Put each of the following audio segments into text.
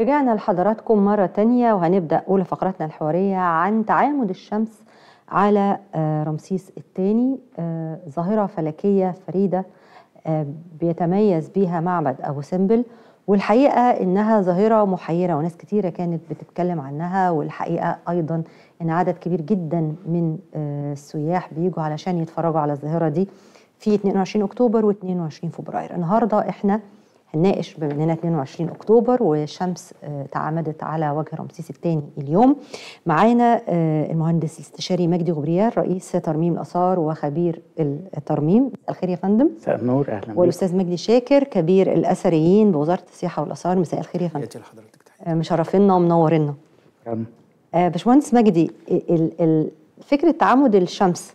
رجعنا لحضراتكم مرة تانية وهنبدأ أولى فقراتنا الحوارية عن تعامد الشمس على آه، رمسيس الثاني آه، ظاهرة فلكية فريدة آه، بيتميز بيها معبد أبو سمبل والحقيقة إنها ظاهرة محيرة وناس كتيرة كانت بتتكلم عنها والحقيقة أيضا إن عدد كبير جدا من السياح بيجوا علشان يتفرجوا على الظاهرة دي في 22 أكتوبر و22 فبراير النهاردة إحنا هنناقش بما اننا 22 اكتوبر والشمس آه، تعامدت على وجه رمسيس الثاني اليوم معانا آه، المهندس الاستشاري مجدي غبريال رئيس ترميم الاثار وخبير الترميم الخير يا فندم مساء النور اهلا بك والاستاذ مجدي شاكر كبير الاثريين بوزاره السياحه والاثار مساء الخير يا فندم لحضرتك آه، مشرفينا ومنورنا نعم. باشمهندس مجدي فكره تعامد الشمس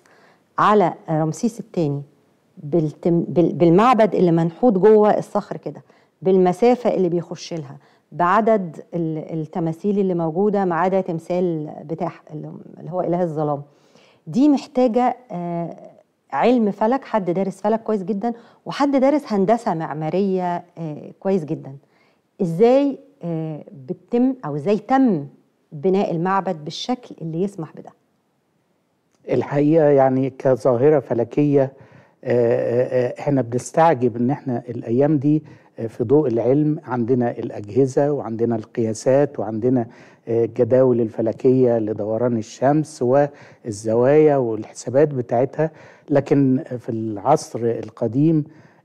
على رمسيس الثاني بالتم... بالمعبد اللي منحوت جوه الصخر كده بالمسافه اللي بيخش لها بعدد التماثيل اللي موجوده ما عدا تمثال بتاع اللي هو اله الظلام دي محتاجه آه، علم فلك حد دارس فلك كويس جدا وحد دارس هندسه معماريه آه، كويس جدا ازاي آه، بتم او ازاي تم بناء المعبد بالشكل اللي يسمح بده الحقيقه يعني كظاهره فلكيه آه، آه، آه، احنا بنستعجب ان احنا الايام دي في ضوء العلم عندنا الاجهزه وعندنا القياسات وعندنا الجداول الفلكيه لدوران الشمس والزوايا والحسابات بتاعتها لكن في العصر القديم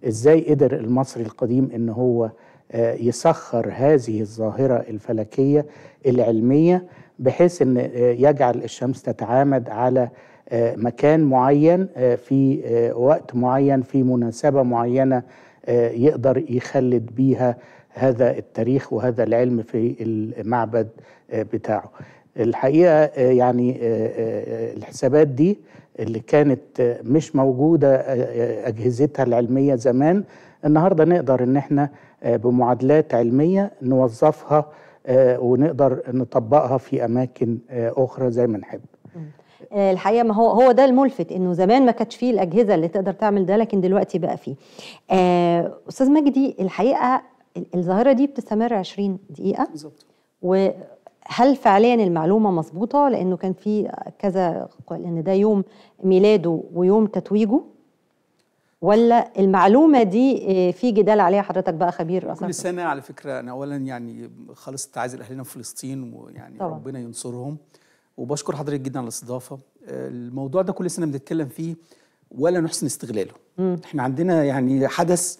ازاي قدر المصري القديم ان هو يسخر هذه الظاهره الفلكيه العلميه بحيث ان يجعل الشمس تتعامد على آه، مكان معين آه، في آه، وقت معين في مناسبة معينة يقدر يخلد بيها هذا التاريخ وهذا العلم في المعبد بتاعه الحقيقة يعني الحسابات دي اللي كانت مش موجودة أجهزتها العلمية زمان النهاردة نقدر إن احنا بمعادلات علمية نوظفها ونقدر نطبقها في أماكن أخرى زي ما نحب آه، الحقيقه ما هو هو ده الملفت انه زمان ما كانش فيه الاجهزه اللي تقدر تعمل ده لكن دلوقتي بقى فيه. آه، استاذ مجدي الحقيقه الظاهره دي بتستمر 20 دقيقه بالظبط وهل فعليا المعلومه مظبوطه لانه كان في كذا ان ده يوم ميلاده ويوم تتويجه ولا المعلومه دي آه، في جدال عليها حضرتك بقى خبير اصلا كل سنه على فكره انا اولا يعني خالص تعازي اهلنا في فلسطين ويعني طبعا. ربنا ينصرهم وبشكر حضرتك جدا على الاستضافه الموضوع ده كل سنه بنتكلم فيه ولا نحسن استغلاله م. احنا عندنا يعني حدث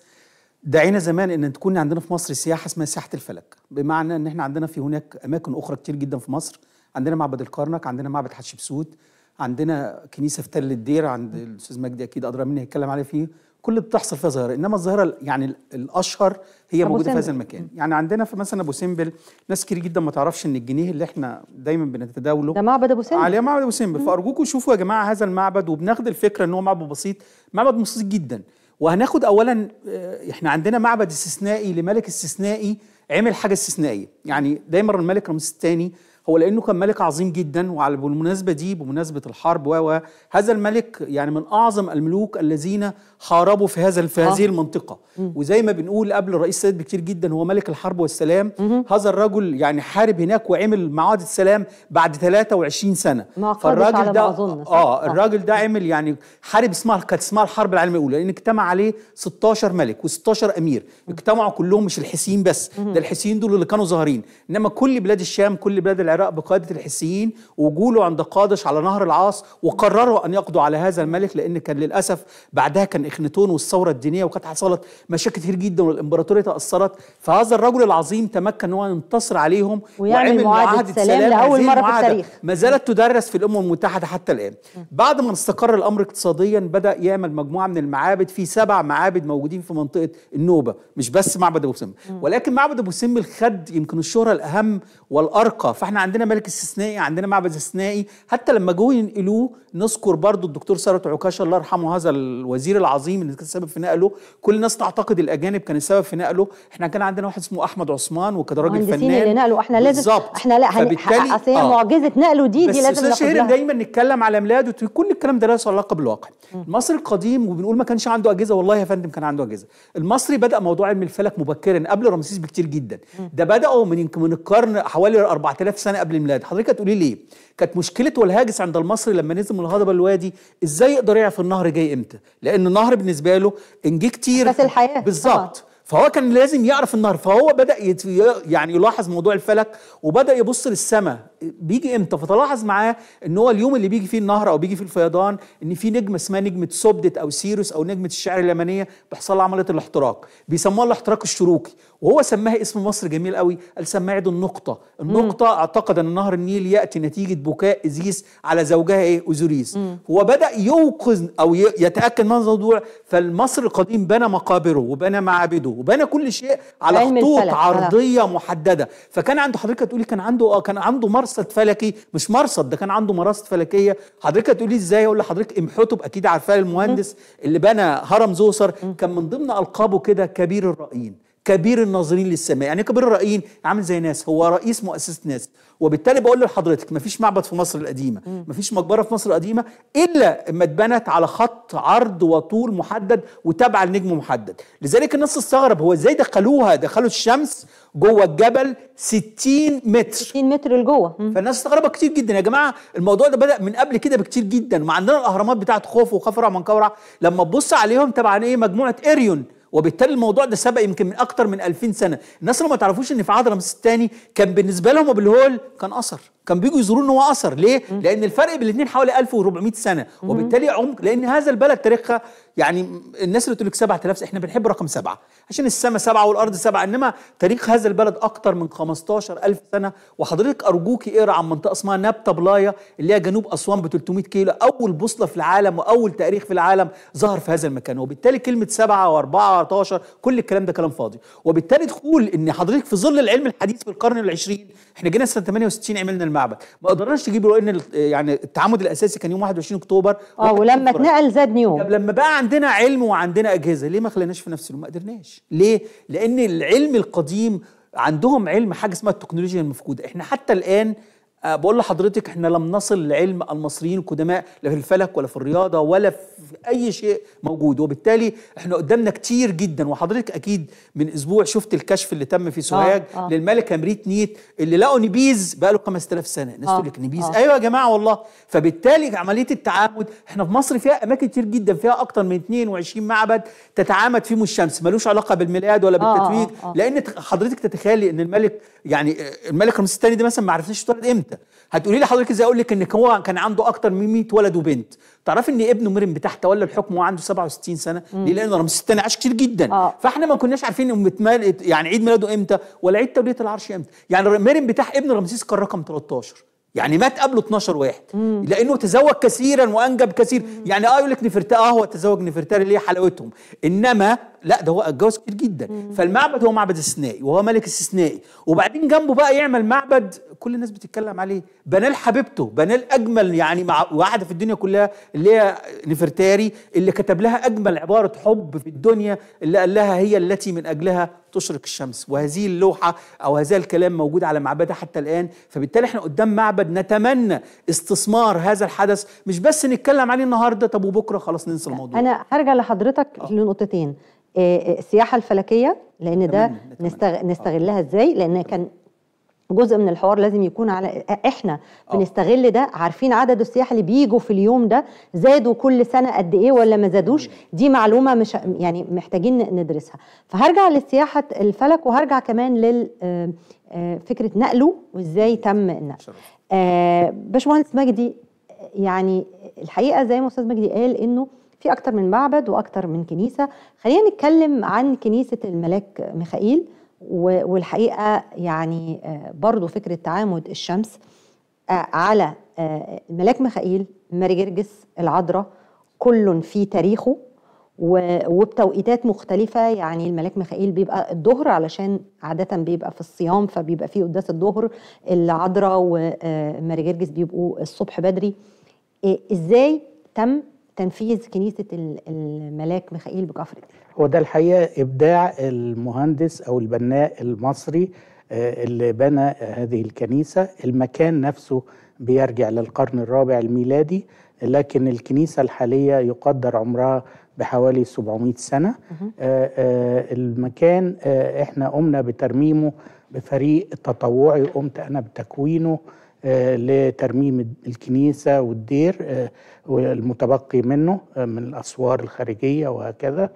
دعينا زمان ان تكون عندنا في مصر سياحه اسمها سياحه الفلك بمعنى ان احنا عندنا في هناك اماكن اخرى كتير جدا في مصر عندنا معبد الكرنك عندنا معبد حتشبسوت عندنا كنيسه في تل الدير عند الاستاذ مجدي اكيد ادرى مني هيتكلم عليه فيه كل بتحصل فيها ظاهره انما الظاهره يعني الاشهر هي موجوده في هذا المكان يعني عندنا في مثلا ابو سمبل ناس كتير جدا ما تعرفش ان الجنيه اللي احنا دايما بنتداوله ده معبد ابو سمبل عليه معبد ابو سمبل فارجوكم شوفوا يا جماعه هذا المعبد وبناخد الفكره ان هو معبد بسيط معبد بسيط جدا وهناخد اولا آه، احنا عندنا معبد استثنائي لملك استثنائي عمل حاجه استثنائيه يعني دايما الملك رمسيس الثاني هو لأنه كان ملك عظيم جدا وعلى بالمناسبة دي بمناسبة الحرب و هذا الملك يعني من أعظم الملوك الذين حاربوا في هذا في آه. هذه المنطقة وزي ما بنقول قبل الرئيس السيد بكتير جدا هو ملك الحرب والسلام هذا الرجل يعني حارب هناك وعمل معاهدة سلام بعد 23 سنة فالراجل ده آه،, اه الراجل ده عمل يعني حارب اسمها كانت اسمها الحرب العالمية الأولى لأن اجتمع عليه 16 ملك و16 أمير اجتمعوا كلهم مش الحسين بس ده الحسين دول اللي كانوا ظاهرين إنما كل بلاد الشام كل بلاد العراق العراق بقيادة الحسيين وجوله عند قادش على نهر العاص وقرروا أن يقضوا على هذا الملك لأن كان للأسف بعدها كان إخنتون والثورة الدينية وكانت حصلت مشاكل كتير جدا والإمبراطورية تأثرت فهذا الرجل العظيم تمكن هو ينتصر عليهم ويعمل معاهدة سلام, سلام لأول مرة في التاريخ ما زالت تدرس في الأمم المتحدة حتى الآن بعد ما استقر الأمر اقتصاديا بدأ يعمل مجموعة من المعابد في سبع معابد موجودين في منطقة النوبة مش بس معبد أبو سمبل ولكن معبد أبو سمبل خد يمكن الشهرة الأهم والأرقى فاحنا عندنا ملك استثنائي عندنا معبد استثنائي حتى لما جو ينقلوه نذكر برضو الدكتور سارة عكاشه الله يرحمه هذا الوزير العظيم اللي كان سبب في نقله كل الناس تعتقد الاجانب كان السبب في نقله احنا كان عندنا واحد اسمه احمد عثمان وكان راجل فنان اللي نقله احنا لازم بالزبط. احنا لا هنحقق آه. معجزه نقله دي دي لازم بس شهر دايما نتكلم على ميلاده وكل الكلام ده له علاقه بالواقع المصري القديم وبنقول ما كانش عنده اجهزه والله يا فندم كان عنده اجهزه المصري بدا موضوع علم الفلك مبكرا قبل رمسيس بكتير جدا ده بداوا من من القرن حوالي 4000 سنه سنه قبل الميلاد حضرتك هتقولي لي كانت مشكله والهاجس عند المصري لما نزل من الهضبه الوادي ازاي يقدر يعرف النهر جاي امتى لان النهر بالنسبه له ان جه كتير بس الحياه بالظبط فهو كان لازم يعرف النهر فهو بدا يعني يلاحظ موضوع الفلك وبدا يبص للسماء بيجي امتى فتلاحظ معاه ان هو اليوم اللي بيجي فيه النهر او بيجي فيه الفيضان ان في نجمه اسمها نجمه سوبدت او سيروس او نجمه الشعر اليمنيه بيحصل لها عمليه الاحتراق بيسموها الاحتراق الشروقي وهو سماها اسم مصر جميل قوي قال سماها عيد النقطه النقطه مم. اعتقد ان نهر النيل ياتي نتيجه بكاء ازيس على زوجها ايه اوزوريس هو بدا يوقظ او يتاكد من الموضوع فالمصر القديم بنى مقابره وبنى معابده وبنى كل شيء على خطوط عرضيه آه. محدده فكان عنده حضرتك تقولي كان عنده اه كان عنده مرصد فلكي مش مرصد ده كان عنده مراصد فلكيه حضرتك تقولي ازاي اقول لحضرتك امحتب اكيد عارفاه المهندس اللي بنى هرم زوسر كان من ضمن القابه كده كبير الرأيين كبير الناظرين للسماء يعني كبير الرأيين عامل زي ناس هو رئيس مؤسسه ناس وبالتالي بقول لحضرتك مفيش معبد في مصر القديمه مفيش مقبره في مصر القديمه الا ما اتبنت على خط عرض وطول محدد وتابعه لنجم محدد لذلك الناس استغرب هو ازاي دخلوها دخلوا الشمس جوه الجبل 60 متر 60 متر لجوه فالناس استغربت كتير جدا يا جماعه الموضوع ده بدا من قبل كده بكتير جدا ما عندنا الاهرامات بتاعت خوف وخفرع ومنقورع لما تبص عليهم طبعا ايه مجموعه اريون وبالتالي الموضوع ده سبق يمكن من اكتر من 2000 سنه الناس اللي ما تعرفوش ان في عهد رمسيس الثاني كان بالنسبه لهم الهول كان اثر كان بيجوا يزوروه ان هو اثر ليه لان الفرق بين الاثنين حوالي 1400 سنه وبالتالي عمق لان هذا البلد تاريخها يعني الناس اللي تقول لك 7000 احنا بنحب رقم سبعه عشان السماء سبعه والارض سبعه انما تاريخ هذا البلد اكتر من 15000 سنه وحضرتك ارجوكي اقرا عن منطقه اسمها نبته بلايا اللي هي جنوب اسوان ب 300 كيلو اول بوصله في العالم واول تاريخ في العالم ظهر في هذا المكان وبالتالي كلمه سبعه و14 كل الكلام ده كلام فاضي وبالتالي تقول ان حضرتك في ظل العلم الحديث في القرن العشرين احنا جينا سنه 68 عملنا المعبد ما قدرناش نجيب ان يعني التعامد الاساسي كان يوم 21 اكتوبر اه ولما اتنقل زاد يوم طب لما بقى عندنا علم وعندنا اجهزه ليه ما خليناش في نفس اليوم ما قدرناش ليه لان العلم القديم عندهم علم حاجه اسمها التكنولوجيا المفقوده احنا حتى الان آه، بقول لحضرتك احنا لم نصل لعلم المصريين القدماء لا في الفلك ولا في الرياضه ولا في اي شيء موجود وبالتالي احنا قدامنا كتير جدا وحضرتك اكيد من اسبوع شفت الكشف اللي تم في سوهاج آه آه. للملكه امريت نيت اللي لقوا نبيز بقى له 5000 سنه الناس تقول آه، لك نبيز آه. ايوه يا جماعه والله فبالتالي عمليه التعامد احنا في مصر فيها اماكن كتير جدا فيها اكتر من 22 معبد تتعامد فيهم الشمس ملوش علاقه بالميلاد ولا بالتتويج آه آه آه. آه. لان حضرتك تتخيلي ان الملك يعني الملك رمسيس الثاني ده مثلا ما عرفناش اتولد امتى انت هتقولي لي حضرتك ازاي اقول لك ان هو كان عنده اكتر من 100 ولد وبنت تعرفي ان ابنه مريم بتاع تولى الحكم وهو عنده 67 سنه ليه لان رمسيس الثاني عاش كتير جدا آه. فاحنا ما كناش عارفين يعني عيد ميلاده امتى ولا عيد توليه العرش امتى يعني مريم بتاع ابن رمسيس كان رقم 13 يعني مات قبله 12 واحد مم. لانه تزوج كثيرا وانجب كثير مم. يعني اه يقول لك نفرتاري اه هو تزوج نفرتاري ليه حلاوتهم انما لا ده هو اتجوز كتير جدا مم. فالمعبد هو معبد استثنائي وهو ملك استثنائي وبعدين جنبه بقى يعمل معبد كل الناس بتتكلم عليه بنال حبيبته بنال اجمل يعني مع واحده في الدنيا كلها اللي هي نفرتاري اللي كتب لها اجمل عباره حب في الدنيا اللي قال لها هي التي من اجلها تشرق الشمس وهذه اللوحه او هذا الكلام موجود على معبدها حتى الان فبالتالي احنا قدام معبد نتمنى استثمار هذا الحدث مش بس نتكلم عليه النهارده طب وبكره خلاص ننسى الموضوع انا هرجع لحضرتك آه. لنقطتين آه، آه، السياحه الفلكيه لان ده آه. نستغلها ازاي لان كان جزء من الحوار لازم يكون على احنا بنستغل ده عارفين عدد السياح اللي بيجوا في اليوم ده زادوا كل سنه قد ايه ولا ما زادوش دي معلومه مش يعني محتاجين ندرسها فهرجع لسياحه الفلك وهرجع كمان لل فكره نقله وازاي تم النقل باشمهندس مجدي يعني الحقيقه زي ما استاذ مجدي قال انه في أكتر من معبد وأكتر من كنيسة خلينا نتكلم عن كنيسة الملاك ميخائيل والحقيقة يعني آه، برضو فكرة تعامد الشمس آه، على آه، الملاك ميخائيل ماري جرجس العذراء كل في تاريخه وبتوقيتات مختلفة يعني الملاك ميخائيل بيبقى الظهر علشان عادة بيبقى في الصيام فبيبقى فيه قداس الظهر العذراء وماري جرجس بيبقوا الصبح بدري ازاي تم تنفيذ كنيسه الملاك ميخائيل بكفر هو ده الحقيقه ابداع المهندس او البناء المصري آه، اللي بنى هذه الكنيسه المكان نفسه بيرجع للقرن الرابع الميلادي لكن الكنيسه الحاليه يقدر عمرها بحوالي 700 سنه آآ آه، آه، المكان آآ احنا قمنا بترميمه بفريق تطوعي قمت انا بتكوينه آه، لترميم الكنيسة والدير آه، والمتبقي منه آه، من الأسوار الخارجية وهكذا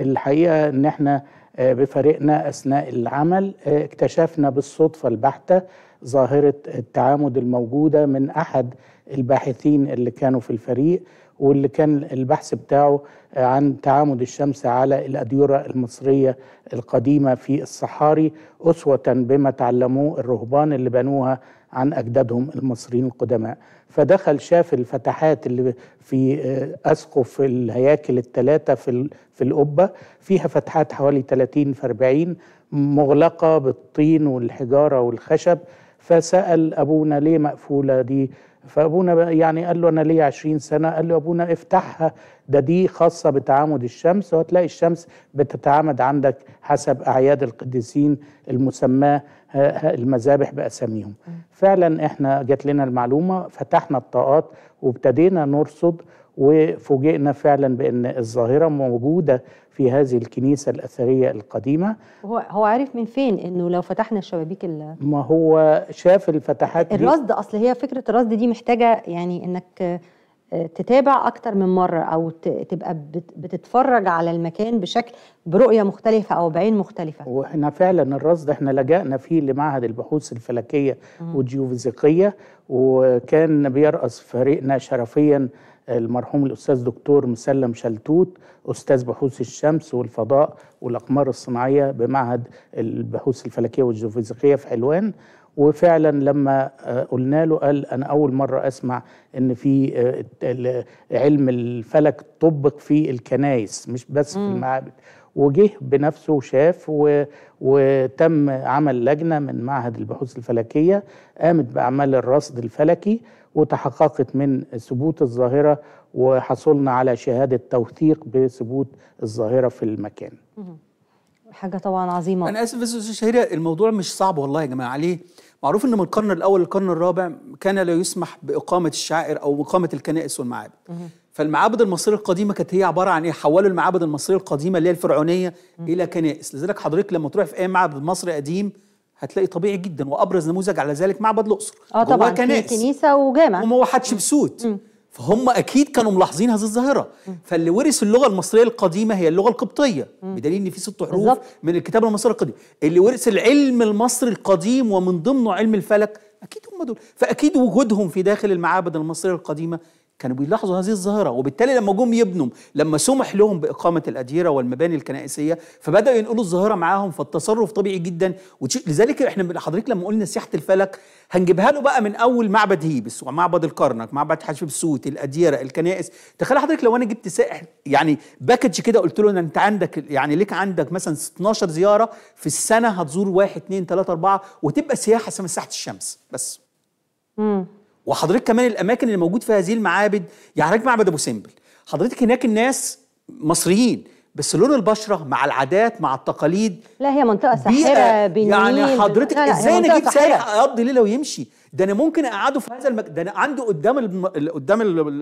الحقيقة أن احنا بفريقنا أثناء العمل اكتشفنا بالصدفة البحتة ظاهرة التعامد الموجودة من أحد الباحثين اللي كانوا في الفريق واللي كان البحث بتاعه عن تعامد الشمس على الأديرة المصرية القديمة في الصحاري أسوة بما تعلموه الرهبان اللي بنوها عن أجدادهم المصريين القدماء فدخل شاف الفتحات اللي في آه، أسقف الهياكل الثلاثة في, في القبة فيها فتحات حوالي 30 في 40 مغلقة بالطين والحجارة والخشب فسأل أبونا ليه مقفولة دي فابونا يعني قال له انا لي 20 سنه قال له ابونا افتحها ده دي خاصه بتعامد الشمس وهتلاقي الشمس بتتعامد عندك حسب اعياد القديسين المسماه المذابح باساميهم فعلا احنا جات لنا المعلومه فتحنا الطاقات وابتدينا نرصد وفوجئنا فعلا بان الظاهره موجوده في هذه الكنيسة الأثرية القديمة هو هو عارف من فين إنه لو فتحنا الشبابيك ما هو شاف الفتحات الرصد أصل هي فكرة الرصد دي محتاجة يعني إنك آه، تتابع أكتر من مرة أو تبقى بتتفرج على المكان بشكل برؤية مختلفة أو بعين مختلفة وإحنا فعلا الرصد إحنا لجأنا فيه لمعهد البحوث الفلكية والجيوفيزيقية وكان بيرأس فريقنا شرفيا المرحوم الأستاذ دكتور مسلم شلتوت أستاذ بحوث الشمس والفضاء والأقمار الصناعية بمعهد البحوث الفلكية والجيوفيزيقية في حلوان وفعلا لما آه، قلنا له قال انا اول مره اسمع ان في آه، علم الفلك طبق في الكنايس مش بس في المعابد وجه بنفسه وشاف و... وتم عمل لجنة من معهد البحوث الفلكية قامت بأعمال الرصد الفلكي وتحققت من ثبوت الظاهرة وحصلنا على شهادة توثيق بثبوت الظاهرة في المكان حاجة طبعا عظيمة أنا آسف بس شهيرة الموضوع مش صعب والله يا جماعة عليه معروف أن من القرن الأول للقرن الرابع كان لا يسمح بإقامة الشعائر أو إقامة الكنائس والمعابد فالمعابد المصريه القديمه كانت هي عباره عن ايه حولوا المعابد المصريه القديمه اللي هي الفرعونيه الى كنائس إيه؟ لذلك حضرتك لما تروح في اي معبد مصري قديم هتلاقي طبيعي جدا وابرز نموذج على ذلك معبد الاقصر اه طبعا كنائس إيه؟ كنيسه وجامع وما حتشبسوت فهم اكيد كانوا ملاحظين هذه الظاهره فاللي ورث اللغه المصريه القديمه هي اللغه القبطيه بدليل ان في ست حروف بالزبط. من الكتاب المصري القديم، اللي ورث العلم المصري القديم ومن ضمنه علم الفلك اكيد هم دول فاكيد وجودهم في داخل المعابد المصريه القديمه كانوا بيلاحظوا هذه الظاهره وبالتالي لما جم يبنوا لما سمح لهم باقامه الاديره والمباني الكنائسيه فبداوا ينقلوا الظاهره معاهم فالتصرف طبيعي جدا لذلك احنا حضرتك لما قلنا سياحه الفلك هنجيبها له بقى من اول معبد هيبس ومعبد الكرنك معبد حتشبسوت الاديره الكنائس تخيل حضرتك لو انا جبت سائح يعني باكج كده قلت له انت عندك يعني ليك عندك مثلا 12 زياره في السنه هتزور 1 2 3 4 وتبقى سياحه اسمها الشمس بس امم وحضرتك كمان الاماكن اللي موجود فيها هذه المعابد يعني حضرتك معبد ابو سمبل حضرتك هناك الناس مصريين بس لون البشره مع العادات مع التقاليد لا هي منطقه ساحره بنين يعني حضرتك لا لا ازاي انا سايح اقضي ليله ويمشي ده انا ممكن اقعده في هذا المكان ده انا عنده قدام الم... قدام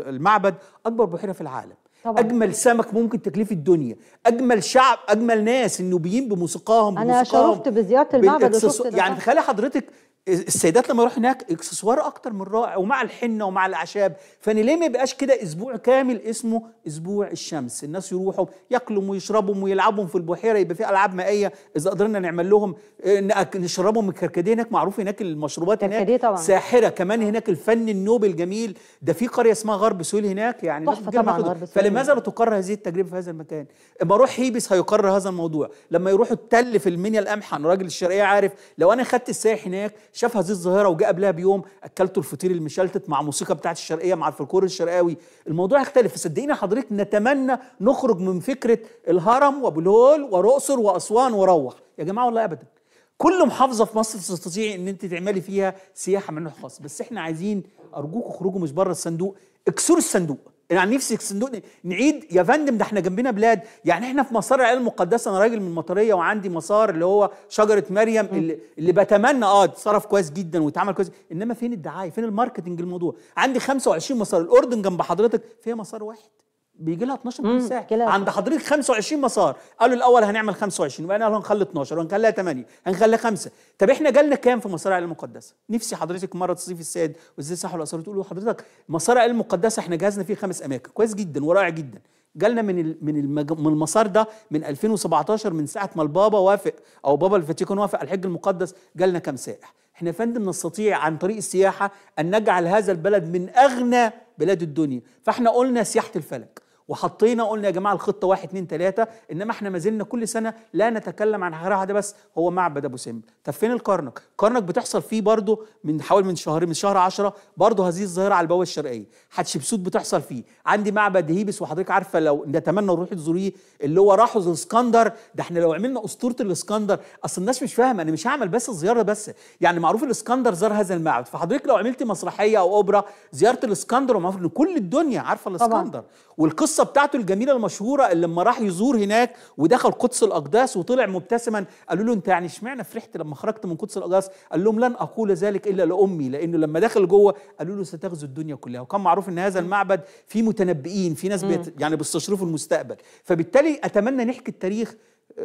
المعبد اكبر بحيره في العالم طبعا. اجمل سمك ممكن تكليف الدنيا اجمل شعب اجمل ناس النوبيين بموسيقاهم انا شرفت بزياره المعبد وشفت يعني تخيلي حضرتك السيدات لما يروحوا هناك اكسسوار اكتر من رائع ومع الحنه ومع الاعشاب فانا ليه ما يبقاش كده اسبوع كامل اسمه اسبوع الشمس الناس يروحوا ياكلوا ويشربوا ويلعبوا في البحيره يبقى في العاب مائيه اذا قدرنا نعمل لهم آه، نشربهم الكركديه هناك معروف هناك المشروبات هناك طبعا. ساحره كمان هناك الفن النوبي الجميل ده في قريه اسمها غرب سويل هناك يعني تحفه طبعا غرب سويل فلماذا لا تقر هذه التجربه في هذا المكان بروح هيبس هيقرر هذا الموضوع لما يروحوا التل في المنيا القمحه راجل الشرقيه عارف لو انا خدت السائح هناك شاف هذه الظاهره وجاء قبلها بيوم اكلته الفطير المشلتت مع موسيقى بتاعت الشرقيه مع الفلكلور الشرقاوي الموضوع يختلف صدقيني حضرتك نتمنى نخرج من فكره الهرم وابو الهول والاقصر واسوان وروح يا جماعه والله ابدا كل محافظه في مصر تستطيعي ان انت تعملي فيها سياحه من الخاص خاص بس احنا عايزين ارجوكم اخرجوا مش بره الصندوق اكسروا الصندوق انا عن يعني نفسي الصندوق نعيد يا فندم ده احنا جنبنا بلاد يعني احنا في مسار العيال المقدسه انا راجل من المطريه وعندي مسار اللي هو شجره مريم اللي, اللي بتمنى اه اتصرف كويس جدا واتعمل كويس انما فين الدعايه فين الماركتنج الموضوع عندي 25 مسار الاردن جنب حضرتك فيها مسار واحد بيجي لها 12 مليون عند حضرتك 25 مسار قالوا الاول هنعمل 25 وبعدين قالوا هنخلي 12 وهنخليها 8 هنخليها 5 طب احنا جالنا كام في مسار العلم المقدسه نفسي حضرتك مره تصيف السيد وزير الصحه والاثار تقول له حضرتك مسار العلم المقدسه احنا جهزنا فيه خمس اماكن كويس جدا ورائع جدا جالنا من من من المسار ده من 2017 من ساعه ما البابا وافق او بابا الفاتيكان وافق على الحج المقدس جالنا كام سائح احنا يا فندم نستطيع عن طريق السياحه ان نجعل هذا البلد من اغنى بلاد الدنيا فاحنا قلنا سياحه الفلك وحطينا قلنا يا جماعه الخطه 1 2 3 انما احنا ما زلنا كل سنه لا نتكلم عن حاجه واحده بس هو معبد ابو سمبل طب فين الكرنك كرنك بتحصل فيه برضه من حوالي من شهرين من شهر 10 برضه هذه الظاهره على البوابه الشرقيه حتشبسوت بتحصل فيه عندي معبد هيبس وحضرتك عارفه لو نتمنى نروح تزوريه اللي هو راحوا الاسكندر ده احنا لو عملنا اسطوره الاسكندر اصل الناس مش فاهمه انا مش هعمل بس الزياره بس يعني معروف الاسكندر زار هذا المعبد فحضرتك لو عملت مسرحيه او اوبرا زياره الاسكندر ومعروف ان كل الدنيا عارفه الاسكندر طبعا. والقصه بتاعته الجميله المشهوره اللي لما راح يزور هناك ودخل قدس الاقداس وطلع مبتسما قالوا له انت يعني اشمعنى فرحت لما خرجت من قدس الاقداس قال لهم لن اقول ذلك الا لامي لانه لما دخل جوه قالوا له ستغزو الدنيا كلها وكان معروف ان هذا المعبد فيه متنبئين في ناس بيت يعني بيستشرفوا المستقبل فبالتالي اتمنى نحكي التاريخ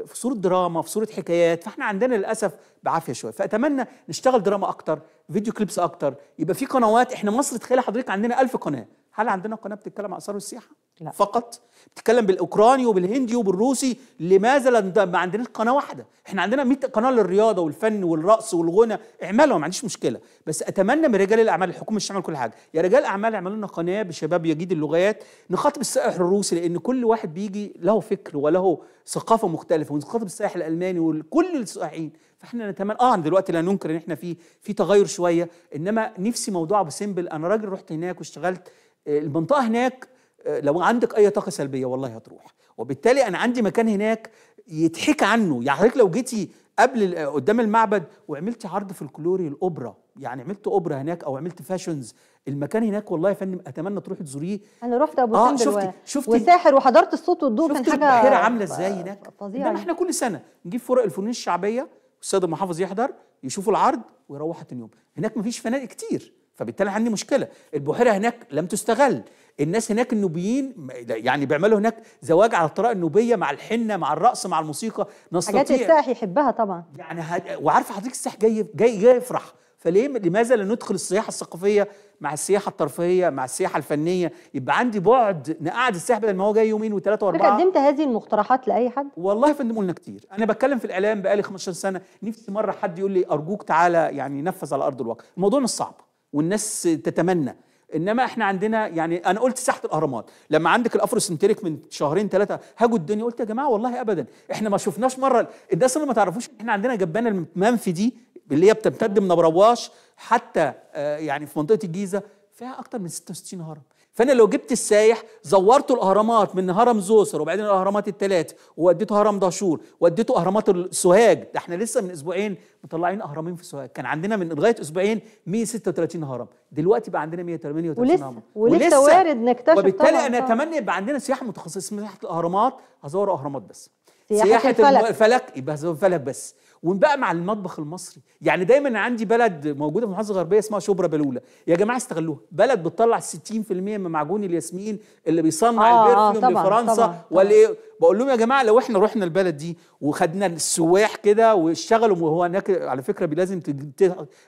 في صوره دراما في صوره حكايات فاحنا عندنا للاسف بعافيه شويه فاتمنى نشتغل دراما اكتر فيديو كليبس اكتر يبقى في قنوات احنا مصر تخيل حضرتك عندنا ألف قناه هل عندنا قناه بتتكلم عن اثار السياحه لا. فقط بتتكلم بالاوكراني وبالهندي وبالروسي لماذا ما عندناش قناه واحده احنا عندنا 100 قناه للرياضه والفن والرقص والغنى اعملوا ما عنديش مشكله بس اتمنى من رجال الاعمال الحكومه مش تعمل كل حاجه يا رجال اعمال اعملوا لنا قناه بشباب يجيد اللغات نخاطب السائح الروسي لان كل واحد بيجي له فكر وله ثقافه مختلفه ونخاطب السائح الالماني وكل السائحين فاحنا نتمنى اه دلوقتي لا ننكر ان احنا في في تغير شويه انما نفسي موضوع ابو سمبل انا راجل رحت هناك واشتغلت آه، المنطقه هناك آه، لو عندك اي طاقه سلبيه والله هتروح وبالتالي انا عندي مكان هناك يتحكى عنه يعني حضرتك لو جيتي قبل آه، قدام المعبد وعملتي عرض في الكلوري الاوبرا يعني عملت اوبرا هناك او عملت فاشنز المكان هناك والله يا فندم اتمنى تروحي تزوريه انا رحت ابو آه سمبل شفتي شفتي وساحر وحضرت الصوت والضوء كان حاجه البحيره عامله ازاي هناك فظيعه احنا كل سنه نجيب فرق الفنون الشعبيه السيد المحافظ يحضر يشوفوا العرض ويروحوا تاني يوم هناك مفيش فنادق كتير فبالتالي عندي مشكله البحيره هناك لم تستغل الناس هناك النوبيين يعني بيعملوا هناك زواج على الطريقه النوبيه مع الحنه مع الرقص مع الموسيقى نستطيع حاجات الساح يحبها طبعا يعني ه... وعارفه حضرتك الساح جاي جاي جاي يفرح فليه لماذا لا ندخل السياحه الثقافيه مع السياحه الترفيهيه مع السياحه الفنيه يبقى عندي بعد نقعد الساح بدل ما هو جاي يومين وثلاثه واربعه قدمت هذه المقترحات لاي حد والله يا فندم قلنا كتير انا بتكلم في الاعلام بقالي 15 سنه نفسي مره حد يقول لي ارجوك تعالى يعني نفذ على ارض الواقع الموضوع مش صعب والناس تتمنى انما احنا عندنا يعني انا قلت ساحه الاهرامات لما عندك الافروسنتريك من شهرين ثلاثه هاجوا الدنيا قلت يا جماعه والله ابدا احنا ما شفناش مره الناس اللي ما تعرفوش احنا عندنا جبانه المنفي دي اللي هي بتمتد من ابرواش حتى آه، يعني في منطقه الجيزه فيها اكتر من 66 هرم فانا لو جبت السايح زورته الاهرامات من هرم زوسر وبعدين الاهرامات الثلاث ووديته هرم داشور وديته اهرامات السوهاج ده احنا لسه من اسبوعين مطلعين اهرامين في سوهاج كان عندنا من لغايه اسبوعين 136 هرم دلوقتي بقى عندنا 138 ولسه هرم ولسه, ولسه وارد نكتشف وبالتالي انا اتمنى يبقى عندنا سياحه متخصصه سياحه الاهرامات هزور اهرامات بس سياحه, سياحة الفلك. الفلك يبقى هزور الفلك بس وبقى مع المطبخ المصري يعني دايما عندي بلد موجوده في محافظه غربيه اسمها شبرا بالولا يا جماعه استغلوها بلد بتطلع 60% من معجون الياسمين اللي بيصنع آه, آه، البرفيوم آه لفرنسا والايه بقول لهم يا جماعه لو احنا رحنا البلد دي وخدنا السواح كده واشتغلوا وهو هناك على فكره لازم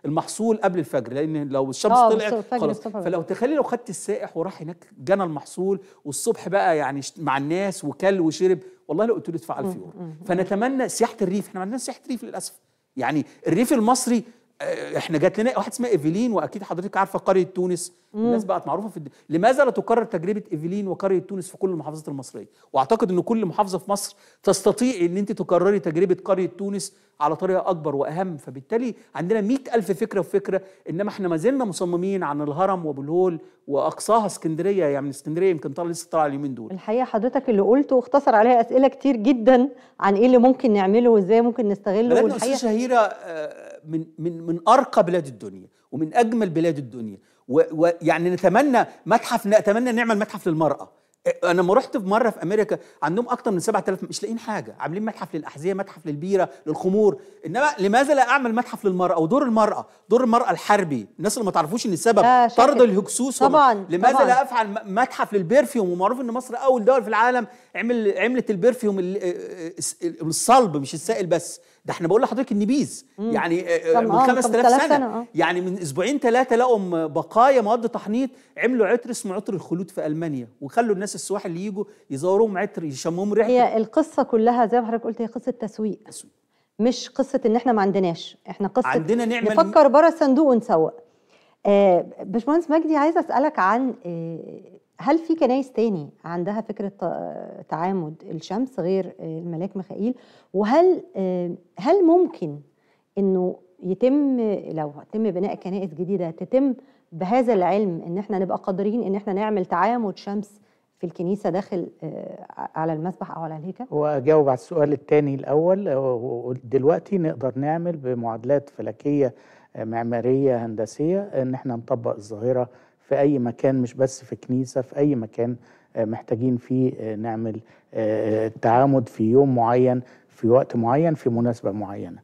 المحصول قبل الفجر لان لو الشمس آه، طلعت خلاص فلو تخلي لو خدت السائح وراح هناك جنى المحصول والصبح بقى يعني مع الناس وكل وشرب والله لو قلت له ادفع 1000 يورو فنتمنى سياحه الريف احنا ما عندناش سياحه ريف للاسف يعني الريف المصري آه، احنا جات لنا واحد اسمها ايفلين واكيد حضرتك عارفه قريه تونس مم. الناس بقت معروفه في الد... لماذا لا تكرر تجربه ايفلين وقريه تونس في كل المحافظات المصريه واعتقد ان كل محافظه في مصر تستطيع ان انت تكرري تجربه قريه تونس على طريقه اكبر واهم فبالتالي عندنا مئة الف فكره وفكره انما احنا ما زلنا مصممين عن الهرم وابو الهول واقصاها اسكندريه يعني اسكندريه يمكن طالع لسه طالع اليومين دول الحقيقه حضرتك اللي قلته اختصر عليها اسئله كتير جدا عن ايه اللي ممكن نعمله وازاي ممكن نستغله والحقيقه شهيره آه من من من ارقى بلاد الدنيا ومن اجمل بلاد الدنيا ويعني نتمنى متحف نتمنى نعمل متحف للمراه انا لما رحت في مره في امريكا عندهم اكتر من 7000 مش لاقيين حاجه عاملين متحف للاحذيه متحف للبيره للخمور انما لماذا لا اعمل متحف للمراه ودور المراه دور المراه الحربي الناس اللي ما تعرفوش ان السبب آه طرد الهكسوس طبعا لماذا طبعاً. لا افعل متحف للبرفيوم ومعروف ان مصر اول دول في العالم عمل عملت البرفيوم آه، آه، الصلب مش السائل بس ده احنا بقول لحضرتك النبيذ يعني آه، آه، من 5000 سنه أه. يعني من اسبوعين ثلاثه لقوا بقايا مواد تحنيط عملوا عطر اسمه عطر الخلود في المانيا وخلوا الناس السواح اللي يجوا يزوروهم عطر يشموهم ريحه هي القصه كلها زي ما حضرتك قلت هي قصه تسويق تسويق مش قصه ان احنا ما عندناش احنا قصه عندنا نعمل نفكر بره الصندوق ونسوق آه باشمهندس مجدي عايزه اسالك عن آه هل في كنايس تاني عندها فكرة تعامد الشمس غير الملاك ميخائيل وهل هل ممكن انه يتم لو تم بناء كنائس جديدة تتم بهذا العلم ان احنا نبقى قادرين ان احنا نعمل تعامد شمس في الكنيسه داخل على المسبح او على الهيكل؟ واجاوب على السؤال الثاني الاول دلوقتي نقدر نعمل بمعادلات فلكيه معماريه هندسيه ان احنا نطبق الظاهره في أي مكان مش بس في كنيسة في أي مكان آه، محتاجين فيه آه، نعمل التعامد آه، في يوم معين في وقت معين في مناسبة معينة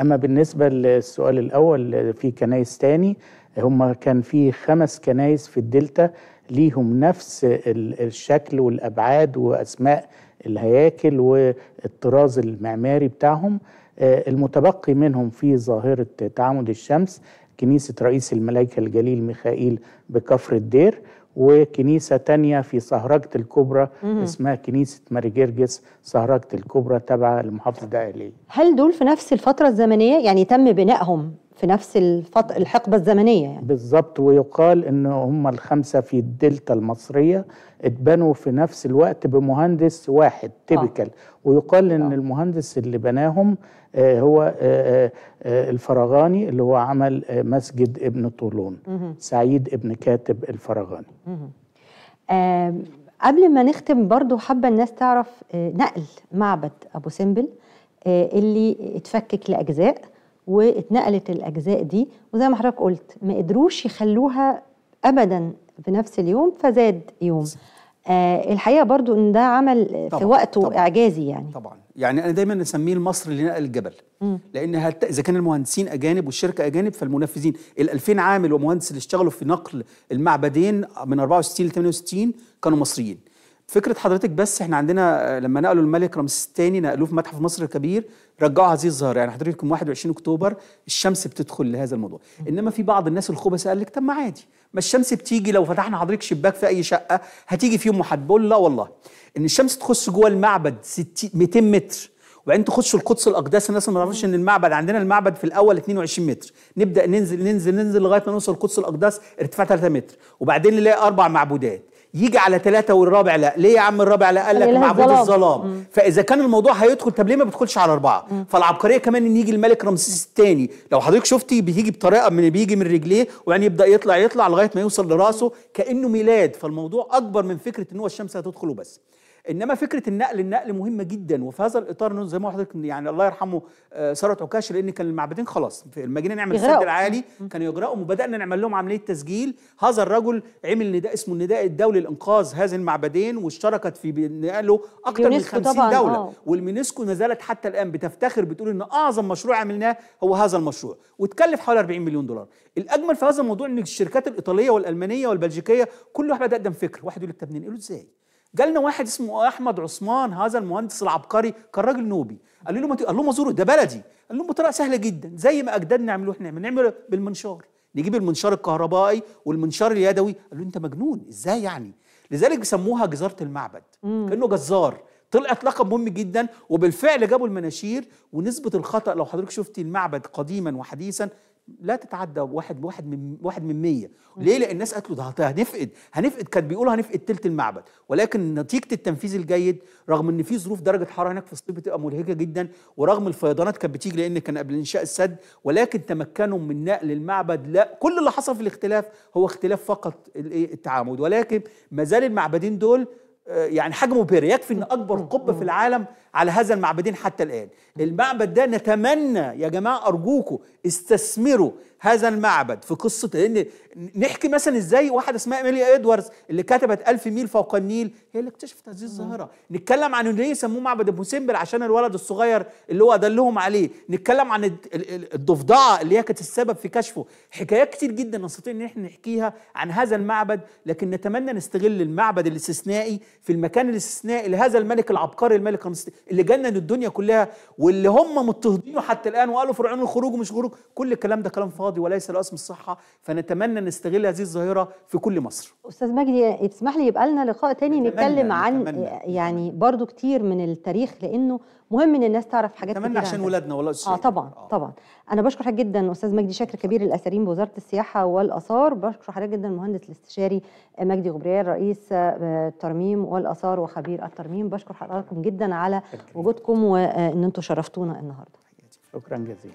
أما بالنسبة للسؤال الأول في كنايس تاني هم كان في خمس كنايس في الدلتا ليهم نفس الشكل والأبعاد وأسماء الهياكل والطراز المعماري بتاعهم المتبقي منهم في ظاهرة تعامد الشمس كنيسة رئيس الملائكة الجليل ميخائيل بكفر الدير وكنيسة تانية في سهرجة الكبرى مم. اسمها كنيسة ماري جيرجس سهرجة الكبرى تبع لمحافظة دقهلية هل دول في نفس الفترة الزمنية يعني تم بنائهم في نفس الفط... الحقبة الزمنية يعني. بالظبط ويقال ان هم الخمسة في الدلتا المصرية اتبنوا في نفس الوقت بمهندس واحد تيبيكال آه. ويقال ان آه. المهندس اللي بناهم آه، هو آه، آه، الفراغاني اللي هو عمل مسجد ابن طولون مه. سعيد ابن كاتب الفراغاني آه قبل ما نختم برضو حابة الناس تعرف نقل معبد أبو سمبل اللي اتفكك لأجزاء واتنقلت الاجزاء دي وزي ما حضرتك قلت ما قدروش يخلوها ابدا في نفس اليوم فزاد يوم آه الحقيقه برضو ان ده عمل طبعًا في وقته طبعًا اعجازي يعني طبعا يعني انا دايما اسميه المصري اللي نقل الجبل لان هت... اذا كان المهندسين اجانب والشركه اجانب فالمنفذين ال 2000 عامل ومهندس اللي اشتغلوا في نقل المعبدين من 64 ل 68 كانوا مصريين فكره حضرتك بس احنا عندنا آه، لما نقلوا الملك رمسيس الثاني نقلوه في متحف مصر الكبير رجعوا هذه الظاهره يعني حضرتك 21 اكتوبر الشمس بتدخل لهذا الموضوع انما في بعض الناس الخبثاء قال لك طب ما عادي ما الشمس بتيجي لو فتحنا حضرتك شباك في اي شقه هتيجي في يوم محدد بقول لا والله ان الشمس تخش جوه المعبد 60 200 متر وبعدين تخش القدس الاقداس الناس ما تعرفش ان المعبد عندنا المعبد في الاول 22 متر نبدا ننزل ننزل ننزل لغايه ما نوصل القدس الاقداس ارتفاع 3 متر وبعدين نلاقي اربع معبودات يجي على ثلاثة والرابع لا ليه يا عم الرابع لا قال لك معبود الظلام فاذا كان الموضوع هيدخل طب ليه ما بتدخلش على أربعة مم. فالعبقرية كمان ان يجي الملك رمسيس الثاني لو حضرتك شفتي بيجي بطريقة من بيجي من رجليه وبعدين يبدا يطلع يطلع لغاية ما يوصل لراسه كأنه ميلاد فالموضوع اكبر من فكرة ان هو الشمس هتدخل وبس انما فكره النقل النقل مهمه جدا وفي هذا الاطار زي ما حضرتك يعني الله يرحمه ثروت آه، عكاش لان كان المعبدين خلاص لما جينا نعمل السد العالي كانوا يجرؤوا وبدانا نعمل لهم عمليه تسجيل هذا الرجل عمل نداء اسمه النداء الدولي لانقاذ هذه المعبدين واشتركت في نقله اكثر من 50 دوله آه. والمينيسكو ما زالت حتى الان بتفتخر بتقول ان اعظم مشروع عملناه هو هذا المشروع وتكلف حوالي 40 مليون دولار الاجمل في هذا الموضوع ان الشركات الايطاليه والالمانيه والبلجيكيه كل واحد بدا يقدم فكر واحد يقول لك طب ننقله ازاي جالنا واحد اسمه احمد عثمان هذا المهندس العبقري كان راجل نوبي قال له قال لهم ازوره ده بلدي قال لهم بطريقه سهله جدا زي ما اجدادنا نعمله احنا نعمل بالمنشار نجيب المنشار الكهربائي والمنشار اليدوي قال له انت مجنون ازاي يعني لذلك بيسموها جزاره المعبد مم. كانه جزار طلعت لقب مهم جدا وبالفعل جابوا المناشير ونسبه الخطا لو حضرتك شفتي المعبد قديما وحديثا لا تتعدى واحد بواحد من واحد من 100 ليه لان الناس قالت له ده هنفقد هنفقد كان بيقولوا هنفقد تلت المعبد ولكن نتيجه التنفيذ الجيد رغم ان في ظروف درجه حراره هناك في الصيف بتبقى ملهجه جدا ورغم الفيضانات كانت بتيجي لان كان قبل انشاء السد ولكن تمكنوا من نقل المعبد لا كل اللي حصل في الاختلاف هو اختلاف فقط الايه التعامد ولكن ما زال المعبدين دول آه، يعني حجمه مبهره يكفي ان اكبر قبه في العالم على هذا المعبدين حتى الان المعبد ده نتمنى يا جماعه ارجوكم استثمروا هذا المعبد في قصه لان نحكي مثلا ازاي واحد اسمها ايميليا ادواردز اللي كتبت ألف ميل فوق النيل هي اللي اكتشفت هذه الظاهره نتكلم عن ليه سموه معبد ابو سمبل عشان الولد الصغير اللي هو دلهم عليه نتكلم عن الضفدعه اللي هي كانت السبب في كشفه حكايات كتير جدا نستطيع ان احنا نحكيها عن هذا المعبد لكن نتمنى نستغل المعبد الاستثنائي في المكان الاستثنائي لهذا الملك العبقري الملك اللي جنن الدنيا كلها واللي هم مضطهدينه حتى الان وقالوا فرعون الخروج ومش خروج كل الكلام ده كلام فاضي وليس له اسم الصحه فنتمنى نستغل هذه الظاهره في كل مصر استاذ مجدي اسمح لي يبقى لنا لقاء تاني نتكلم عن يعني برضو كتير من التاريخ لانه مهم ان الناس تعرف حاجات كتير عشان ولادنا والله اه طبعا آه. طبعا انا بشكر حضرتك جدا استاذ مجدي شاكر كبير الاثريين بوزاره السياحه والاثار بشكر حضرتك جدا المهندس الاستشاري مجدي غبريال رئيس الترميم آه، والاثار وخبير الترميم بشكر حضراتكم جدا على وجودكم وان آه، انتم شرفتونا النهارده شكرا جزيلا